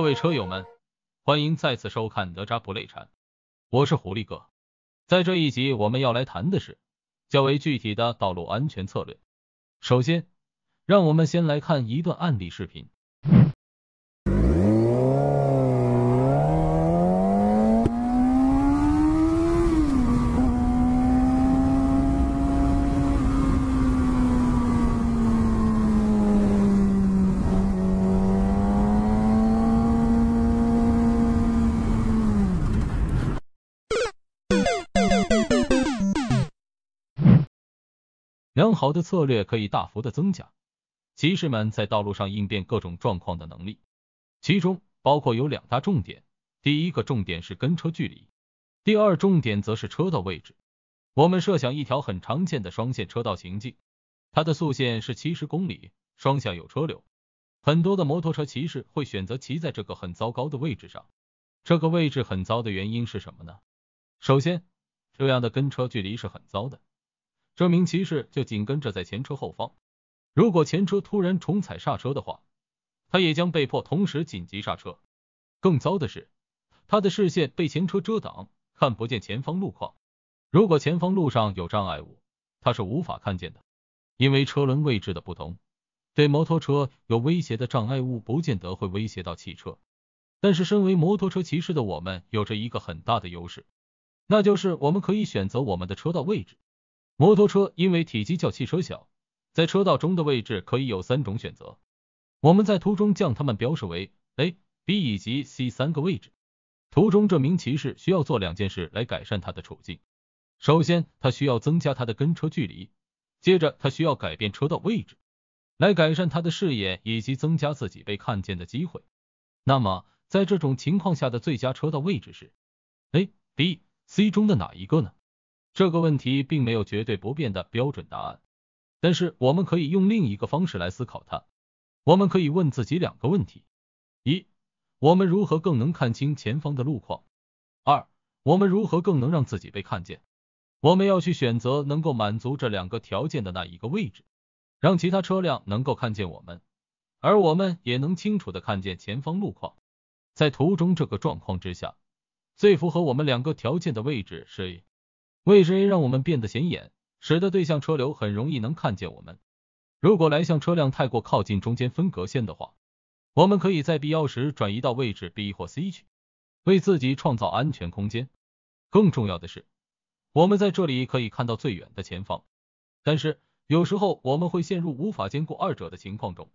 各位车友们，欢迎再次收看哪吒不累禅》，我是狐狸哥。在这一集，我们要来谈的是较为具体的道路安全策略。首先，让我们先来看一段案例视频。良好的策略可以大幅的增加骑士们在道路上应变各种状况的能力，其中包括有两大重点。第一个重点是跟车距离，第二重点则是车道位置。我们设想一条很常见的双线车道行进，它的速限是七十公里，双向有车流。很多的摩托车骑士会选择骑在这个很糟糕的位置上。这个位置很糟的原因是什么呢？首先，这样的跟车距离是很糟的。这名骑士就紧跟着在前车后方，如果前车突然重踩刹车的话，他也将被迫同时紧急刹车。更糟的是，他的视线被前车遮挡，看不见前方路况。如果前方路上有障碍物，他是无法看见的，因为车轮位置的不同，对摩托车有威胁的障碍物不见得会威胁到汽车。但是，身为摩托车骑士的我们有着一个很大的优势，那就是我们可以选择我们的车道位置。摩托车因为体积较汽车小，在车道中的位置可以有三种选择。我们在图中将它们标示为 A、B 以及 C 三个位置。图中这名骑士需要做两件事来改善他的处境。首先，他需要增加他的跟车距离；接着，他需要改变车道位置，来改善他的视野以及增加自己被看见的机会。那么，在这种情况下的最佳车道位置是 A、B、C 中的哪一个呢？这个问题并没有绝对不变的标准答案，但是我们可以用另一个方式来思考它。我们可以问自己两个问题：一，我们如何更能看清前方的路况；二，我们如何更能让自己被看见。我们要去选择能够满足这两个条件的那一个位置，让其他车辆能够看见我们，而我们也能清楚的看见前方路况。在图中这个状况之下，最符合我们两个条件的位置是。位置 A 让我们变得显眼，使得对向车流很容易能看见我们。如果来向车辆太过靠近中间分隔线的话，我们可以在必要时转移到位置 B 或 C 去，为自己创造安全空间。更重要的是，我们在这里可以看到最远的前方。但是有时候我们会陷入无法兼顾二者的情况中。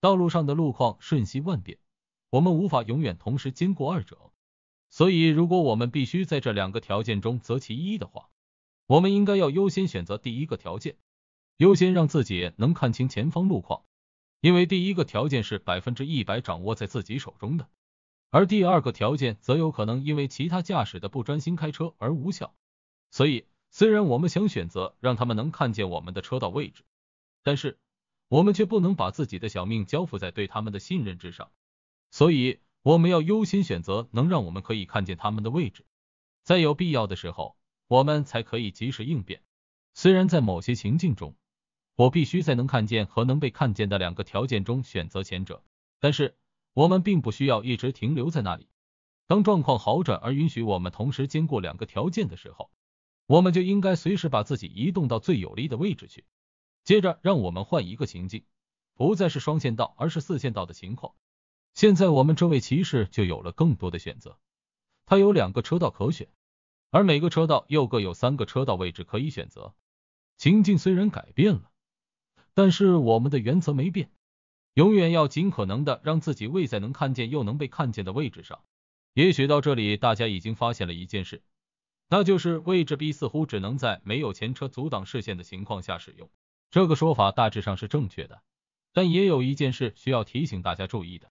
道路上的路况瞬息万变，我们无法永远同时兼顾二者。所以，如果我们必须在这两个条件中择其一的话，我们应该要优先选择第一个条件，优先让自己能看清前方路况，因为第一个条件是百分之一百掌握在自己手中的，而第二个条件则有可能因为其他驾驶的不专心开车而无效。所以，虽然我们想选择让他们能看见我们的车道位置，但是我们却不能把自己的小命交付在对他们的信任之上。所以。我们要优先选择能让我们可以看见他们的位置，在有必要的时候，我们才可以及时应变。虽然在某些情境中，我必须在能看见和能被看见的两个条件中选择前者，但是我们并不需要一直停留在那里。当状况好转而允许我们同时兼顾两个条件的时候，我们就应该随时把自己移动到最有利的位置去。接着，让我们换一个情境，不再是双线道，而是四线道的情况。现在我们这位骑士就有了更多的选择，他有两个车道可选，而每个车道又各有三个车道位置可以选择。情境虽然改变了，但是我们的原则没变，永远要尽可能的让自己位在能看见又能被看见的位置上。也许到这里大家已经发现了一件事，那就是位置 B 似乎只能在没有前车阻挡视线的情况下使用。这个说法大致上是正确的，但也有一件事需要提醒大家注意的。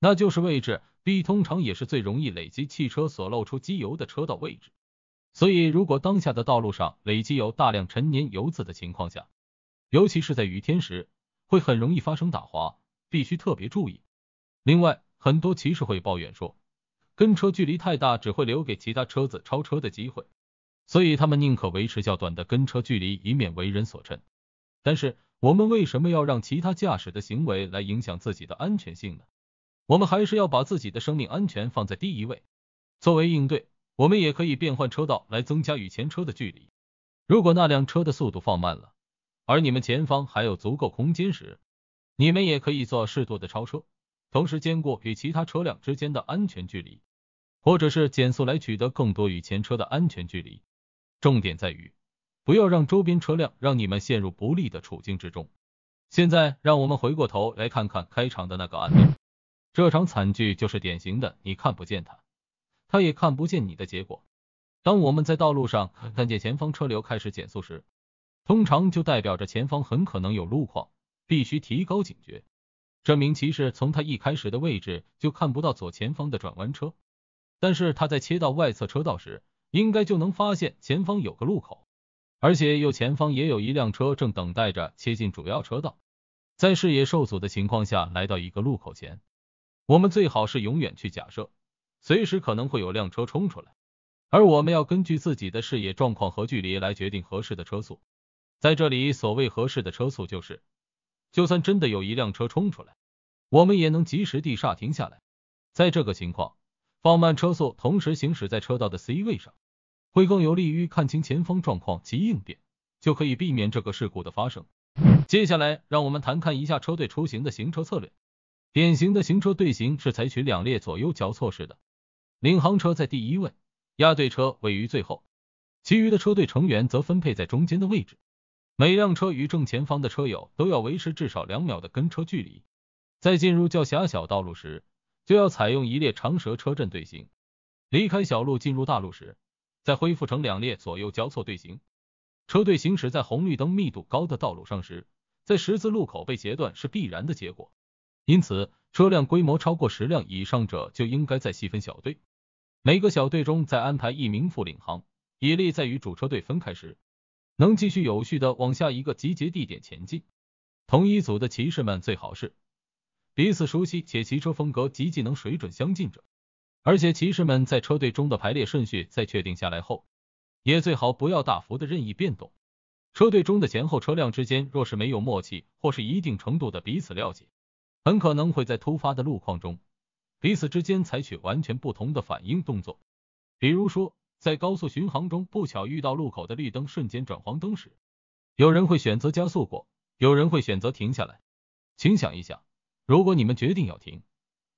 那就是位置 B，通常也是最容易累积汽车所漏出机油的车道位置。所以，如果当下的道路上累积有大量陈年油渍的情况下，尤其是在雨天时，会很容易发生打滑，必须特别注意。另外，很多骑士会抱怨说，跟车距离太大，只会留给其他车子超车的机会，所以他们宁可维持较短的跟车距离，以免为人所趁。但是，我们为什么要让其他驾驶的行为来影响自己的安全性呢？我们还是要把自己的生命安全放在第一位。作为应对，我们也可以变换车道来增加与前车的距离。如果那辆车的速度放慢了，而你们前方还有足够空间时，你们也可以做适度的超车，同时兼顾与其他车辆之间的安全距离，或者是减速来取得更多与前车的安全距离。重点在于不要让周边车辆让你们陷入不利的处境之中。现在，让我们回过头来看看开场的那个案例。这场惨剧就是典型的，你看不见他，他也看不见你的结果。当我们在道路上看见前方车流开始减速时，通常就代表着前方很可能有路况，必须提高警觉。这名骑士从他一开始的位置就看不到左前方的转弯车，但是他在切到外侧车道时，应该就能发现前方有个路口，而且右前方也有一辆车正等待着切进主要车道。在视野受阻的情况下，来到一个路口前。我们最好是永远去假设，随时可能会有辆车冲出来，而我们要根据自己的视野状况和距离来决定合适的车速。在这里，所谓合适的车速就是，就算真的有一辆车冲出来，我们也能及时地刹停下来。在这个情况，放慢车速，同时行驶在车道的 C 位上，会更有利于看清前方状况及应变，就可以避免这个事故的发生。接下来，让我们谈看一下车队出行的行车策略。典型的行车队形是采取两列左右交错式的，领航车在第一位，压队车位于最后，其余的车队成员则分配在中间的位置。每辆车与正前方的车友都要维持至少两秒的跟车距离。在进入较狭小道路时，就要采用一列长蛇车阵队形；离开小路进入大路时，再恢复成两列左右交错队形。车队行驶在红绿灯密度高的道路上时，在十字路口被截断是必然的结果。因此，车辆规模超过十辆以上者就应该再细分小队，每个小队中再安排一名副领航，以利在与主车队分开时，能继续有序的往下一个集结地点前进。同一组的骑士们最好是彼此熟悉且骑车风格及技能水准相近者，而且骑士们在车队中的排列顺序在确定下来后，也最好不要大幅的任意变动。车队中的前后车辆之间若是没有默契或是一定程度的彼此了解。很可能会在突发的路况中，彼此之间采取完全不同的反应动作。比如说，在高速巡航中不巧遇到路口的绿灯瞬间转黄灯时，有人会选择加速过，有人会选择停下来。请想一想，如果你们决定要停，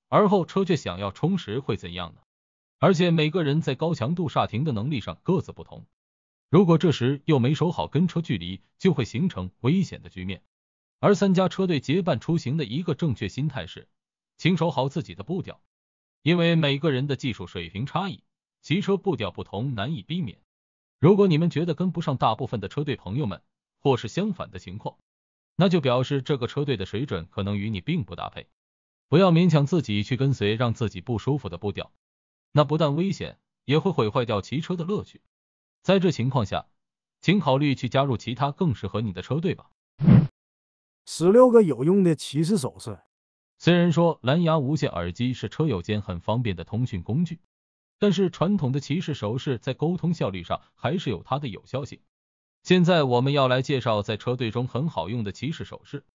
而后车却想要冲时，会怎样呢？而且每个人在高强度刹停的能力上各自不同，如果这时又没守好跟车距离，就会形成危险的局面。而三家车队结伴出行的一个正确心态是，请守好自己的步调，因为每个人的技术水平差异，骑车步调不同难以避免。如果你们觉得跟不上大部分的车队朋友们，或是相反的情况，那就表示这个车队的水准可能与你并不搭配，不要勉强自己去跟随让自己不舒服的步调，那不但危险，也会毁坏掉骑车的乐趣。在这情况下，请考虑去加入其他更适合你的车队吧。十六个有用的骑士手势。虽然说蓝牙无线耳机是车友间很方便的通讯工具，但是传统的骑士手势在沟通效率上还是有它的有效性。现在我们要来介绍在车队中很好用的骑士手势。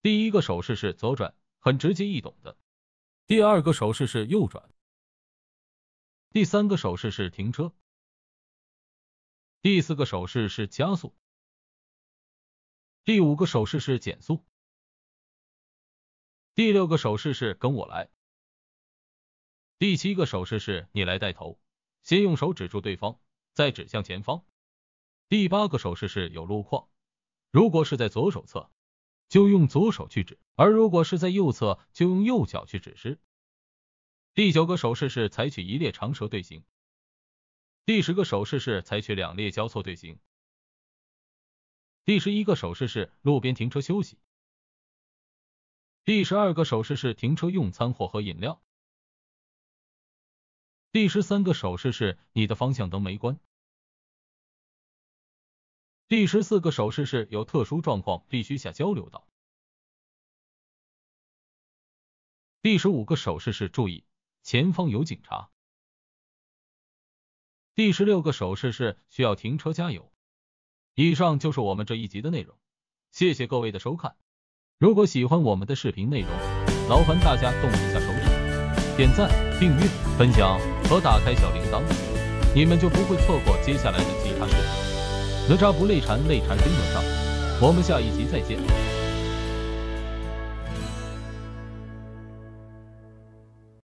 第一个手势是左转，很直接易懂的。第二个手势是右转。第三个手势是停车。第四个手势是加速。第五个手势是减速。第六个手势是跟我来。第七个手势是你来带头，先用手指住对方，再指向前方。第八个手势是有路况，如果是在左手侧，就用左手去指；而如果是在右侧，就用右脚去指示。第九个手势是采取一列长蛇队形。第十个手势是采取两列交错队形。第十一个手势是路边停车休息。第十二个手势是停车用餐或喝饮料。第十三个手势是你的方向灯没关。第十四个手势是有特殊状况必须下交流道。第十五个手势是注意前方有警察。第十六个手势是需要停车加油。以上就是我们这一集的内容，谢谢各位的收看。如果喜欢我们的视频内容，劳烦大家动一下手指，点赞、订阅、分享和打开小铃铛，你们就不会错过接下来的其他视频。哪吒不累馋，累馋真哪上。我们下一集再见。